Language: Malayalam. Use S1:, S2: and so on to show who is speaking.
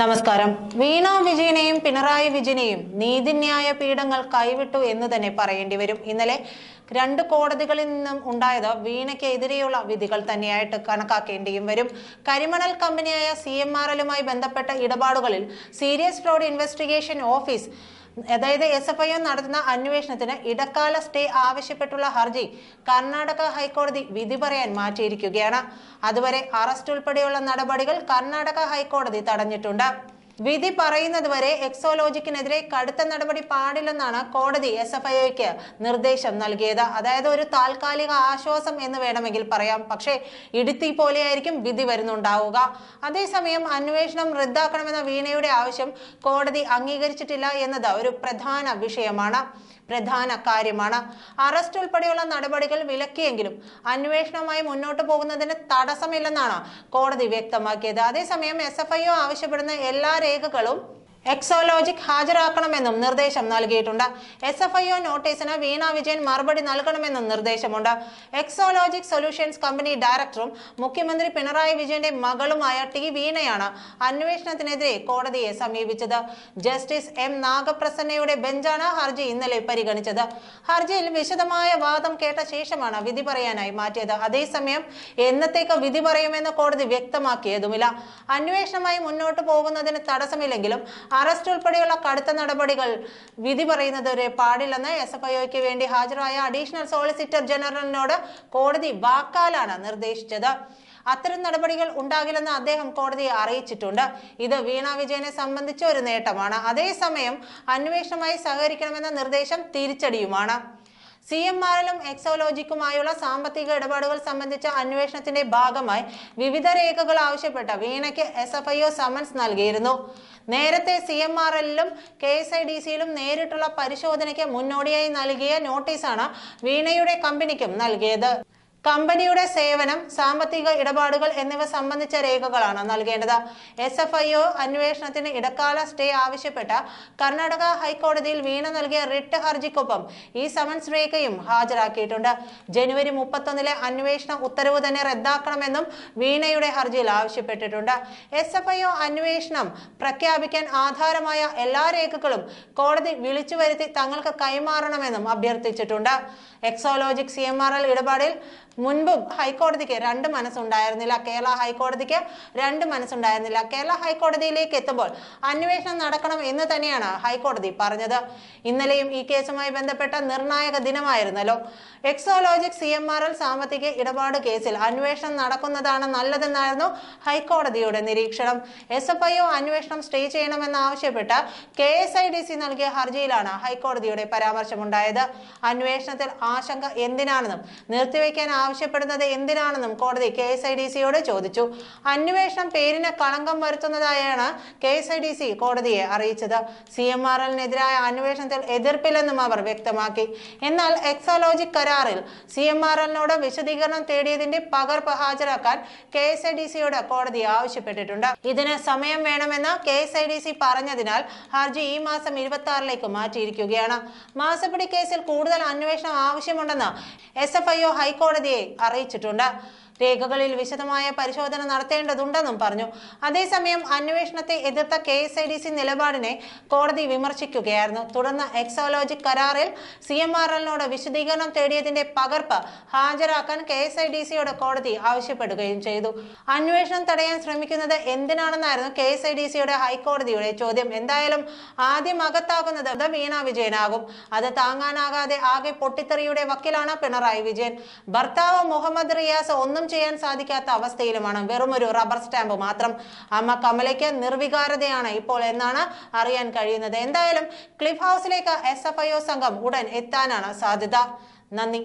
S1: നമസ്കാരം വീണ വിജയനെയും പിണറായി വിജയനെയും നീതിന്യായ പീഠങ്ങൾ കൈവിട്ടു എന്ന് തന്നെ പറയേണ്ടി വരും ഇന്നലെ രണ്ട് കോടതികളിൽ നിന്നും ഉണ്ടായത് വീണയ്ക്ക് എതിരെയുള്ള വിധികൾ തന്നെയായിട്ട് കണക്കാക്കേണ്ടിയും വരും കരിമണൽ കമ്പനിയായ സി എം ആർ എല്ലുമായി ബന്ധപ്പെട്ട ഇടപാടുകളിൽ സീരിയസ് ഫ്രോഡ് ഇൻവെസ്റ്റിഗേഷൻ ഓഫീസ് അതായത് എസ് എഫ് ഐ ഒ നടത്തുന്ന അന്വേഷണത്തിന് ഇടക്കാല സ്റ്റേ ആവശ്യപ്പെട്ടുള്ള ഹർജി കർണാടക ഹൈക്കോടതി വിധി പറയാൻ മാറ്റിയിരിക്കുകയാണ് അതുവരെ അറസ്റ്റ് ഉൾപ്പെടെയുള്ള നടപടികൾ കർണാടക ഹൈക്കോടതി തടഞ്ഞിട്ടുണ്ട് വിധി പറയുന്നത് വരെ എക്സോലോജിക്കിനെതിരെ കടുത്ത നടപടി പാടില്ലെന്നാണ് കോടതി എസ് എഫ് ഐക്ക് നിർദ്ദേശം നൽകിയത് അതായത് ഒരു താൽക്കാലിക ആശ്വാസം എന്ന് വേണമെങ്കിൽ പറയാം പക്ഷേ ഇടുത്തി പോലെയായിരിക്കും വിധി വരുന്നുണ്ടാവുക അതേസമയം അന്വേഷണം റദ്ദാക്കണമെന്ന വീണയുടെ ആവശ്യം കോടതി അംഗീകരിച്ചിട്ടില്ല എന്നത് ഒരു പ്രധാന വിഷയമാണ് പ്രധാന കാര്യമാണ് അറസ്റ്റ് ഉൾപ്പെടെയുള്ള നടപടികൾ വിലക്കിയെങ്കിലും അന്വേഷണവുമായി മുന്നോട്ട് പോകുന്നതിന് തടസ്സമില്ലെന്നാണ് കോടതി വ്യക്തമാക്കിയത് അതേസമയം എസ് എഫ് ഐ ആവശ്യപ്പെടുന്ന എല്ലാ രേഖകളും എക്സോലോജിക് ഹാജരാക്കണമെന്നും നിർദ്ദേശം നൽകിയിട്ടുണ്ട് എസ് എഫ് ഐ ഒ നോട്ടീസിന് വീണ വിജയൻ മറുപടി നൽകണമെന്നും നിർദ്ദേശമുണ്ട് എക്സോലോജിക് സൊല്യൂഷൻസ് കമ്പനി ഡയറക്ടറും മുഖ്യമന്ത്രി പിണറായി വിജയന്റെ മകളുമായ ടി വീണയാണ് അന്വേഷണത്തിനെതിരെ കോടതിയെ സമീപിച്ചത് ജസ്റ്റിസ് എം നാഗപ്രസന്നയുടെ ബെഞ്ചാണ് ഹർജി ഇന്നലെ പരിഗണിച്ചത് ഹർജിയിൽ വിശദമായ വാദം കേട്ട ശേഷമാണ് വിധി പറയാനായി മാറ്റിയത് അതേസമയം എന്നത്തേക്ക് വിധി പറയുമെന്ന് കോടതി വ്യക്തമാക്കിയതുമില്ല അന്വേഷണമായി മുന്നോട്ട് പോകുന്നതിന് തടസ്സമില്ലെങ്കിലും അറസ്റ്റ് ഉൾപ്പെടെയുള്ള കടുത്ത നടപടികൾ വിധി പറയുന്നത് വരെ പാടില്ലെന്ന് എസ് എഫ് ഐഒക്ക് വേണ്ടി ഹാജരായ അഡീഷണൽ സോളിസിറ്റർ ജനറലിനോട് കോടതി വാക്കാലാണ് നിർദ്ദേശിച്ചത് അത്തരം നടപടികൾ ഉണ്ടാകില്ലെന്ന് അദ്ദേഹം കോടതിയെ അറിയിച്ചിട്ടുണ്ട് ഇത് വീണ വിജയനെ സംബന്ധിച്ച ഒരു നേട്ടമാണ് അതേസമയം അന്വേഷണമായി സഹകരിക്കണമെന്ന നിർദ്ദേശം തിരിച്ചടിയുമാണ് സി എം ആറിലും എക്സോലോജിക്കുമായുള്ള സാമ്പത്തിക ഇടപാടുകൾ സംബന്ധിച്ച അന്വേഷണത്തിന്റെ ഭാഗമായി വിവിധ രേഖകൾ ആവശ്യപ്പെട്ട വീണയ്ക്ക് എസ് എഫ് ഐഒ സമൻസ് നൽകിയിരുന്നു നേരത്തെ സി എം ആർ എല്ലിലും കെ എസ് ഐ ഡി സിയിലും നേരിട്ടുള്ള പരിശോധനയ്ക്ക് മുന്നോടിയായി നൽകിയ നോട്ടീസാണ് വീണയുടെ കമ്പനിക്കും നൽകിയത് കമ്പനിയുടെ സേവനം സാമ്പത്തിക ഇടപാടുകൾ എന്നിവ സംബന്ധിച്ച രേഖകളാണ് നൽകേണ്ടത് എസ് എഫ് ഐ ഒ അന്വേഷണത്തിന് ഇടക്കാല സ്റ്റേ ആവശ്യപ്പെട്ട കർണാടക ഹൈക്കോടതിയിൽ വീണ നൽകിയ റിട്ട് ഹർജിക്കൊപ്പം ഈ സമൻസ് രേഖയും ഹാജരാക്കിയിട്ടുണ്ട് ജനുവരി മുപ്പത്തൊന്നിലെ അന്വേഷണ ഉത്തരവ് തന്നെ റദ്ദാക്കണമെന്നും വീണയുടെ ഹർജിയിൽ ആവശ്യപ്പെട്ടിട്ടുണ്ട് എസ് എഫ് ഐ ഒ അന്വേഷണം പ്രഖ്യാപിക്കാൻ ആധാരമായ എല്ലാ രേഖകളും കോടതി വിളിച്ചു വരുത്തി തങ്ങൾക്ക് കൈമാറണമെന്നും അഭ്യർത്ഥിച്ചിട്ടുണ്ട് Exalogic C M R L ഇടപാടിൽ മുൻപും ഹൈക്കോടതിക്ക് രണ്ട് മനസ്സുണ്ടായിരുന്നില്ല കേരള ഹൈക്കോടതിക്ക് രണ്ട് മനസ്സുണ്ടായിരുന്നില്ല കേരള ഹൈക്കോടതിയിലേക്ക് എത്തുമ്പോൾ അന്വേഷണം നടക്കണം എന്ന് തന്നെയാണ് ഹൈക്കോടതി പറഞ്ഞത് ഇന്നലെയും ഈ കേസുമായി ബന്ധപ്പെട്ട നിർണായക ദിനമായിരുന്നല്ലോ Exalogic C M R L സാമ്പത്തിക ഇടപാട് കേസിൽ അന്വേഷണം നടക്കുന്നതാണ് നല്ലതെന്നായിരുന്നു ഹൈക്കോടതിയുടെ നിരീക്ഷണം എസ് എഫ് ഐ ഒ അന്വേഷണം സ്റ്റേ ചെയ്യണമെന്നാവശ്യപ്പെട്ട് K S I D C നൽകിയ ഹർജിയിലാണ് ഹൈക്കോടതിയുടെ പരാമർശമുണ്ടായത് അന്വേഷണത്തിൽ ആശങ്ക എന്തിനാണെന്നും നിർത്തിവെക്കാൻ ആവശ്യപ്പെടുന്നത് എന്തിനാണെന്നും കോടതി കെ എസ് ഐ ഡി സിയോട് ചോദിച്ചു അന്വേഷണം പേരിന് കളങ്കം വരുത്തുന്നതായാണ് K S I D C കോടതിയെ അറിയിച്ചത് സി എം ആർ എല്ലിനെതിരായ അന്വേഷണത്തിൽ എതിർപ്പില്ലെന്നും അവർ വ്യക്തമാക്കി എന്നാൽ എക്സോളജി കരാറിൽ സി എം ആർ എല്ലിനോട് വിശദീകരണം തേടിയതിന്റെ പകർപ്പ് ഹാജരാക്കാൻ കെ എസ് ഐ ഡി സിയോട് കോടതി ആവശ്യപ്പെട്ടിട്ടുണ്ട് ഇതിന് സമയം വേണമെന്ന് K S I D C പറഞ്ഞതിനാൽ ഹർജി ഈ മാസം ഇരുപത്തി ആറിലേക്ക് മാറ്റിയിരിക്കുകയാണ് മാസപ്പിടി കേസിൽ കൂടുതൽ അന്വേഷണം ആവശ്യമുണ്ടെന്ന് എസ് എഫ് ഐ ഒ അറിയിച്ചിട്ടുണ്ട് രേഖകളിൽ വിശദമായ പരിശോധന നടത്തേണ്ടതുണ്ടെന്നും പറഞ്ഞു അതേസമയം അന്വേഷണത്തെ എതിർത്ത K S I D C നിലപാടിനെ കോടതി വിമർശിക്കുകയായിരുന്നു തുടർന്ന് എക്സോളജിക് കരാറിൽ സി എം ആർ എല്ലിനോട് വിശദീകരണം തേടിയതിന്റെ പകർപ്പ് ഹാജരാക്കാൻ കെ എസ് ഐ ഡി സിയോട് കോടതി ആവശ്യപ്പെടുകയും ചെയ്തു അന്വേഷണം തടയാൻ ശ്രമിക്കുന്നത് എന്തിനാണെന്നായിരുന്നു കെ എസ് ഐ ഡി സിയുടെ ഹൈക്കോടതിയുടെ ചോദ്യം എന്തായാലും ആദ്യം അകത്താകുന്നത് വീണ വിജയനാകും അത് താങ്ങാനാകാതെ ആകെ പൊട്ടിത്തെറിയുടെ വക്കിലാണ് പിണറായി വിജയൻ ഭർത്താവ് മുഹമ്മദ് റിയാസ് ഒന്നും ചെയ്യാൻ സാധിക്കാത്ത അവസ്ഥയിലുമാണ് വെറും ഒരു റബ്ബർ സ്റ്റാമ്പ് മാത്രം അമ്മ കമലയ്ക്ക് നിർവികാരതയാണ് ഇപ്പോൾ എന്നാണ് അറിയാൻ കഴിയുന്നത് എന്തായാലും ക്ലിഫ് ഹൗസിലേക്ക് എസ് സംഘം ഉടൻ എത്താനാണ് സാധ്യത നന്ദി